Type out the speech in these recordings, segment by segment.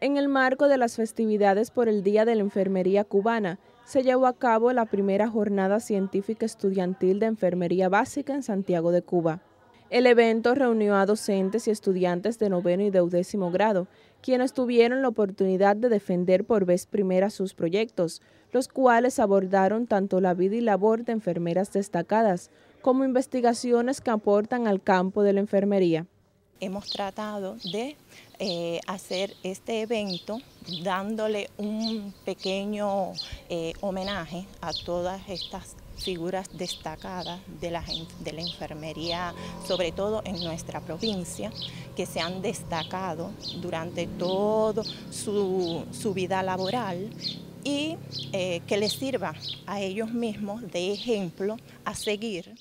En el marco de las festividades por el Día de la Enfermería Cubana, se llevó a cabo la primera jornada científica estudiantil de enfermería básica en Santiago de Cuba. El evento reunió a docentes y estudiantes de noveno y deudécimo grado, quienes tuvieron la oportunidad de defender por vez primera sus proyectos, los cuales abordaron tanto la vida y labor de enfermeras destacadas, como investigaciones que aportan al campo de la enfermería. Hemos tratado de eh, hacer este evento dándole un pequeño eh, homenaje a todas estas figuras destacadas de la, de la enfermería, sobre todo en nuestra provincia, que se han destacado durante toda su, vida laboral y eh, que les sirva a ellos mismos de ejemplo a seguir.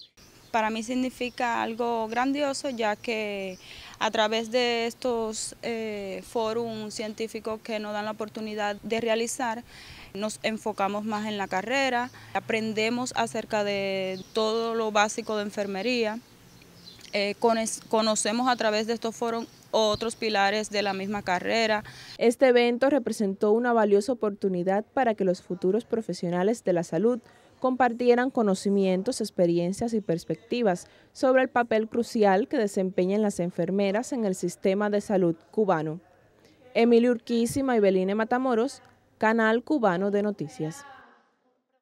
Para mí significa algo grandioso ya que a través de estos eh, foros científicos que nos dan la oportunidad de realizar, nos enfocamos más en la carrera, aprendemos acerca de todo lo básico de enfermería, eh, conocemos a través de estos foros otros pilares de la misma carrera. Este evento representó una valiosa oportunidad para que los futuros profesionales de la salud compartieran conocimientos, experiencias y perspectivas sobre el papel crucial que desempeñan las enfermeras en el sistema de salud cubano. Emilio Urquísima y Beline Matamoros, Canal Cubano de Noticias.